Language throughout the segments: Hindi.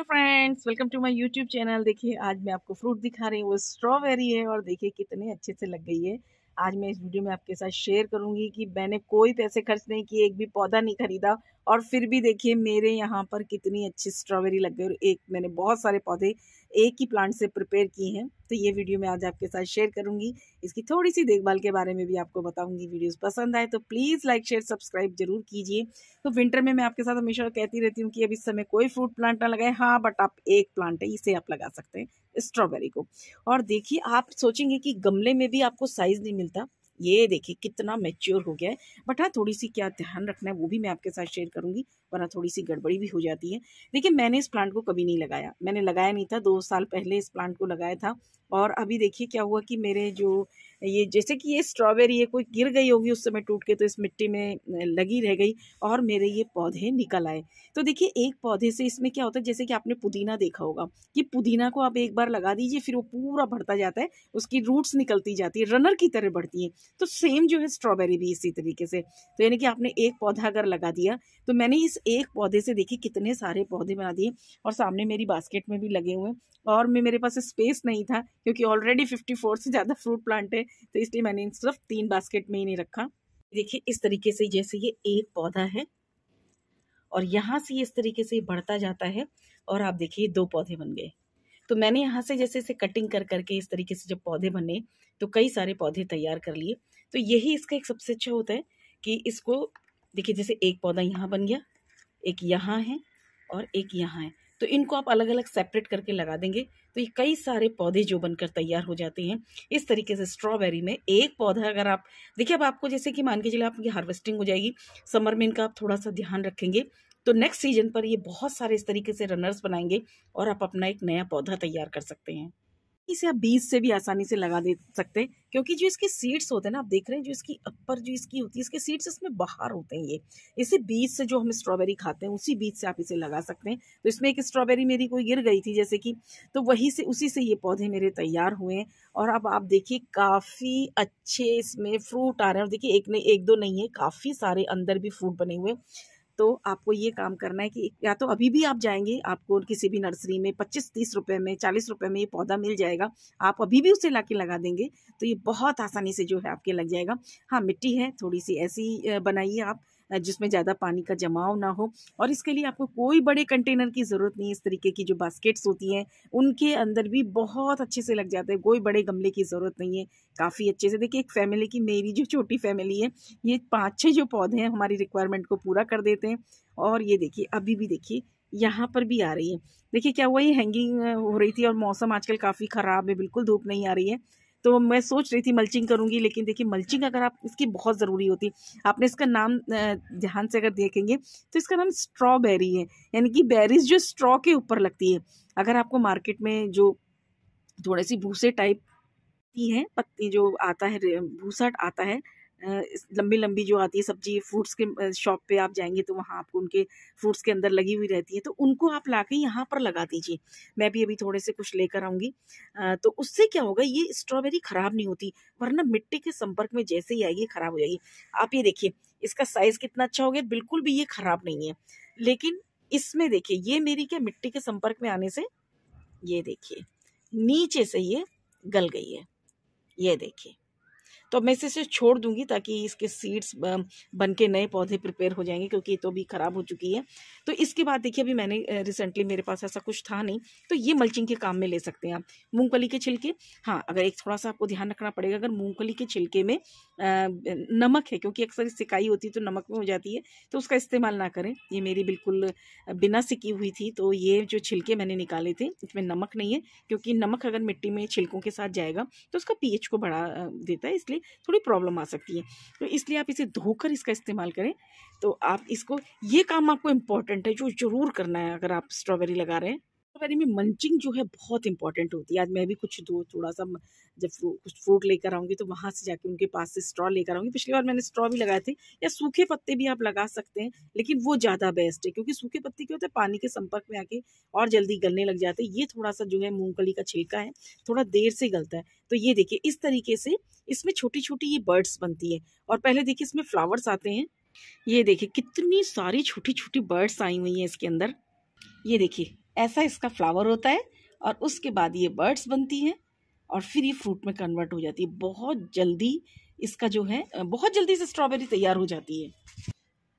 hello friends welcome to my YouTube channel देखिए आज मैं आपको फ्रूट दिखा रही हूँ वो स्ट्रॉबेरी है और देखिए कितने अच्छे से लग गई है आज मैं इस वीडियो में आपके साथ शेयर करूंगी कि मैंने कोई पैसे खर्च नहीं किए एक भी पौधा नहीं खरीदा और फिर भी देखिए मेरे यहाँ पर कितनी अच्छी स्ट्रॉबेरी लग गई और एक मैंने बहुत सारे पौधे एक ही प्लांट से प्रिपेयर किए हैं तो ये वीडियो मैं आज आपके साथ शेयर करूँगी इसकी थोड़ी सी देखभाल के बारे में भी आपको बताऊँगी वीडियोस पसंद आए तो प्लीज़ लाइक शेयर सब्सक्राइब जरूर कीजिए तो विंटर में मैं आपके साथ हमेशा कहती रहती हूँ कि अब इस समय कोई फ्रूट प्लांट ना लगाए हाँ बट आप एक प्लांट है इसे आप लगा सकते हैं स्ट्रॉबेरी को और देखिए आप सोचेंगे कि गमले में भी आपको साइज़ नहीं मिलता ये देखिए कितना मेच्योर हो गया है बट हाँ थोड़ी सी क्या ध्यान रखना है वो भी मैं आपके साथ शेयर करूँगी वरना थोड़ी सी गड़बड़ी भी हो जाती है देखिए मैंने इस प्लांट को कभी नहीं लगाया मैंने लगाया नहीं था दो साल पहले इस प्लांट को लगाया था और अभी देखिए क्या हुआ कि मेरे जो ये जैसे कि ये स्ट्रॉबेरी है कोई गिर गई होगी उस समय टूट के तो इस मिट्टी में लगी रह गई और मेरे ये पौधे निकल आए तो देखिए एक पौधे से इसमें क्या होता है जैसे कि आपने पुदीना देखा होगा कि पुदीना को आप एक बार लगा दीजिए फिर वो पूरा बढ़ता जाता है उसकी रूट्स निकलती जाती है रनर की तरह बढ़ती है तो सेम जो है स्ट्रॉबेरी भी इसी तरीके से तो यानी कि आपने एक पौधा अगर लगा दिया तो मैंने इस एक पौधे से देखिए कितने सारे पौधे बना दिए और सामने मेरी बास्केट में भी लगे हुए और मैं मेरे पास स्पेस नहीं था क्योंकि ऑलरेडी फिफ्टी फोर से ज़्यादा फ्रूट प्लांट है तो इसलिए मैंने इन सिर्फ तीन बास्केट में ही नहीं रखा देखिए इस तरीके से जैसे ये एक पौधा है और यहाँ से इस तरीके से बढ़ता जाता है और आप देखिए दो पौधे बन गए तो मैंने यहाँ से जैसे इसे कटिंग कर करके इस तरीके से जब पौधे बने तो कई सारे पौधे तैयार कर लिए तो यही इसका एक सबसे अच्छा होता है कि इसको देखिए जैसे एक पौधा यहाँ बन गया एक यहाँ है और एक यहाँ है तो इनको आप अलग अलग सेपरेट करके लगा देंगे तो ये कई सारे पौधे जो बनकर तैयार हो जाते हैं इस तरीके से स्ट्रॉबेरी में एक पौधा अगर आप देखिए अब आपको जैसे कि मान के चले आपकी हार्वेस्टिंग हो जाएगी समर में इनका आप थोड़ा सा ध्यान रखेंगे तो नेक्स्ट सीजन पर ये बहुत सारे इस तरीके से रनर्स बनाएंगे और आप अपना एक नया पौधा तैयार कर सकते हैं इसे आप बीज से भी आसानी से लगा दे सकते हैं क्योंकि जो इसके सीड्स होते हैं ना आप देख रहे हैं जो इसकी अपर जो इसकी होती है इसके सीड्स इसमें बाहर होते हैं ये इसे बीज से जो हम स्ट्रॉबेरी खाते हैं उसी बीज से आप इसे लगा सकते हैं तो इसमें एक स्ट्रॉबेरी मेरी कोई गिर गई थी जैसे कि तो वही से उसी से ये पौधे मेरे तैयार हुए हैं और अब आप देखिए काफ़ी अच्छे इसमें फ्रूट आ रहे हैं और देखिए एक नहीं एक दो नहीं है काफ़ी सारे अंदर भी फ्रूट बने हुए तो आपको ये काम करना है कि या तो अभी भी आप जाएंगे आपको किसी भी नर्सरी में पच्चीस तीस रुपये में चालीस रुपये में ये पौधा मिल जाएगा आप अभी भी उसे ला लगा देंगे तो ये बहुत आसानी से जो है आपके लग जाएगा हाँ मिट्टी है थोड़ी सी ऐसी बनाइए आप जिसमें ज़्यादा पानी का जमाव ना हो और इसके लिए आपको कोई बड़े कंटेनर की ज़रूरत नहीं इस तरीके की जो बास्केट्स होती हैं उनके अंदर भी बहुत अच्छे से लग जाते हैं कोई बड़े गमले की ज़रूरत नहीं है काफ़ी अच्छे से देखिए एक फैमिली की मेरी जो छोटी फैमिली है ये पाँच छः जो पौधे हैं हमारी रिक्वायरमेंट को पूरा कर देते हैं और ये देखिए अभी भी देखिए यहाँ पर भी आ रही है देखिए क्या हुआ ये हैंगिंग हो रही थी और मौसम आजकल काफ़ी ख़राब है बिल्कुल धूप नहीं आ रही है तो मैं सोच रही थी मल्चिंग करूँगी लेकिन देखिए मल्चिंग अगर आप इसकी बहुत ज़रूरी होती है आपने इसका नाम ध्यान से अगर देखेंगे तो इसका नाम स्ट्रॉबेरी है यानी कि बेरीज जो स्ट्रॉ के ऊपर लगती है अगर आपको मार्केट में जो थोड़ी सी भूसे टाइप की है पत्ती जो आता है भूसा आता है लंबी लंबी जो आती है सब्जी फ्रूट्स के शॉप पे आप जाएंगे तो वहाँ आपको उनके फ्रूट्स के अंदर लगी हुई रहती है तो उनको आप ला के यहाँ पर लगा दीजिए मैं भी अभी थोड़े से कुछ लेकर आऊँगी तो उससे क्या होगा ये स्ट्रॉबेरी ख़राब नहीं होती वरना मिट्टी के संपर्क में जैसे ही आएगी ख़राब हो जाएगी आप ये देखिए इसका साइज़ कितना अच्छा हो गया बिल्कुल भी ये ख़राब नहीं है लेकिन इसमें देखिए ये मेरी क्या मिट्टी के संपर्क में आने से ये देखिए नीचे से ये गल गई है ये देखिए तो मैं इसे इसे छोड़ दूंगी ताकि इसके सीड्स बन के नए पौधे प्रिपेयर हो जाएंगे क्योंकि ये तो अभी ख़राब हो चुकी है तो इसके बाद देखिए अभी मैंने रिसेंटली मेरे पास ऐसा कुछ था नहीं तो ये मल्चिंग के काम में ले सकते हैं आप मूँगफली के छिलके हाँ अगर एक थोड़ा सा आपको ध्यान रखना पड़ेगा अगर मूँगफली के छिलके में नमक है क्योंकि अक्सर सिकाई होती है तो नमक में हो जाती है तो उसका इस्तेमाल ना करें ये मेरी बिल्कुल बिना सिकी हुई थी तो ये जो छिलके मैंने निकाले थे इसमें नमक नहीं है क्योंकि नमक अगर मिट्टी में छिलकों के साथ जाएगा तो उसका पीएच को बढ़ा देता है इसलिए में थोड़ी प्रॉब्लम आ सकती है तो इसलिए आप इसे धोकर इसका इस्तेमाल करें तो आप इसको ये काम आपको इम्पॉर्टेंट है जो ज़रूर करना है अगर आप स्ट्रॉबेरी लगा रहे हैं बारे में मंचिंग जो है बहुत इंपॉर्टेंट होती है आज मैं भी कुछ दो थोड़ा सा जब कुछ फ्रूट लेकर आऊंगी तो वहां से जाके उनके पास से स्ट्रॉ लेकर आऊंगी पिछली बार मैंने स्ट्रॉ भी लगाए थे या सूखे पत्ते भी आप लगा सकते हैं लेकिन वो ज़्यादा बेस्ट है क्योंकि सूखे पत्ते क्या होते हैं पानी के संपर्क में आके और जल्दी गलने लग जाते हैं ये थोड़ा सा जो है मूंगफली का छिलका है थोड़ा देर से गलता है तो ये देखिए इस तरीके से इसमें छोटी छोटी ये बर्ड्स बनती है और पहले देखिए इसमें फ्लावर्स आते हैं ये देखिए कितनी सारी छोटी छोटी बर्ड्स आई हुई हैं इसके अंदर ये देखिए ऐसा इसका फ्लावर होता है और उसके बाद ये बर्ड्स बनती हैं और फिर ये फ्रूट में कन्वर्ट हो जाती है बहुत जल्दी इसका जो है बहुत जल्दी से स्ट्रॉबेरी तैयार हो जाती है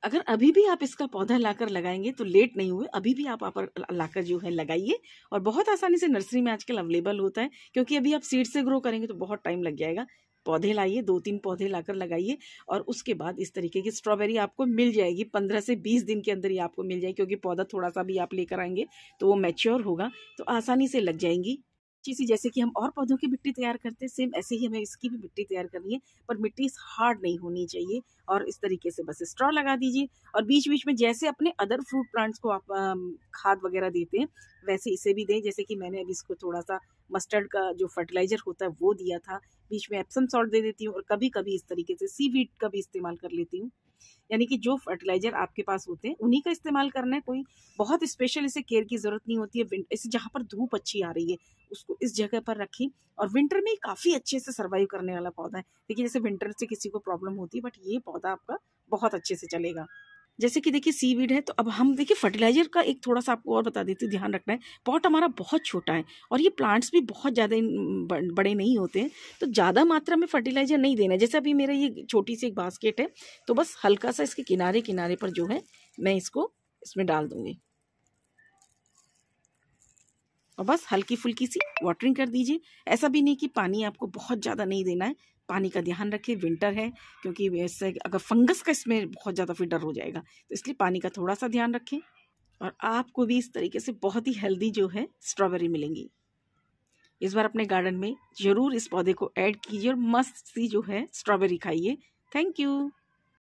अगर अभी भी आप इसका पौधा लाकर लगाएंगे तो लेट नहीं हुए अभी भी आप लाकर जो है लगाइए और बहुत आसानी से नर्सरी में आजकल अवेलेबल होता है क्योंकि अभी आप सीड से ग्रो करेंगे तो बहुत टाइम लग जाएगा पौधे लाइए दो तीन पौधे लाकर लगाइए और उसके बाद इस तरीके की स्ट्रॉबेरी आपको मिल जाएगी पंद्रह से बीस दिन के अंदर ही आपको मिल जाएगी क्योंकि पौधा थोड़ा सा भी आप लेकर आएंगे तो वो मैच्योर होगा तो आसानी से लग जाएंगी अच्छी सी जैसे कि हम और पौधों की मिट्टी तैयार करते हैं सेम ऐसे ही हमें इसकी भी मिट्टी तैयार करनी है पर मिट्टी हार्ड नहीं होनी चाहिए और इस तरीके से बस स्ट्रॉ लगा दीजिए और बीच बीच में जैसे अपने अदर फ्रूट प्लांट्स को आप खाद वगैरह देते हैं वैसे इसे भी दें जैसे कि मैंने अभी इसको थोड़ा सा मस्टर्ड का जो फर्टिलाइजर होता है वो दिया था बीच में एप्सम सॉल्ट दे देती हूँ और कभी कभी इस तरीके से सीवीड का भी इस्तेमाल कर लेती हूँ यानी कि जो फर्टिलाइजर आपके पास होते हैं उन्हीं का इस्तेमाल करना है कोई बहुत स्पेशल इसे केयर की ज़रूरत नहीं होती है इसे जहाँ पर धूप अच्छी आ रही है उसको इस जगह पर रखें और विंटर में काफ़ी अच्छे से सर्वाइव करने वाला पौधा है देखिए जैसे विंटर से किसी को प्रॉब्लम होती है बट ये पौधा आपका बहुत अच्छे से चलेगा जैसे कि देखिए सी वीड है तो अब हम देखिए फर्टिलाइजर का एक थोड़ा सा आपको और बता देती हूँ ध्यान रखना है पॉट हमारा बहुत छोटा है और ये प्लांट्स भी बहुत ज़्यादा बड़े नहीं होते हैं तो ज़्यादा मात्रा में फर्टिलाइजर नहीं देना जैसे अभी मेरा ये छोटी सी एक बास्केट है तो बस हल्का सा इसके किनारे किनारे पर जो है मैं इसको इसमें डाल दूँगी और बस हल्की फुल्की सी वाटरिंग कर दीजिए ऐसा भी नहीं कि पानी आपको बहुत ज़्यादा नहीं देना है पानी का ध्यान रखें विंटर है क्योंकि वैसे अगर फंगस का इसमें बहुत ज़्यादा फिर डर हो जाएगा तो इसलिए पानी का थोड़ा सा ध्यान रखें और आपको भी इस तरीके से बहुत ही हेल्दी जो है स्ट्रॉबेरी मिलेंगी इस बार अपने गार्डन में ज़रूर इस पौधे को ऐड कीजिए और मस्त सी जो है स्ट्रॉबेरी खाइए थैंक यू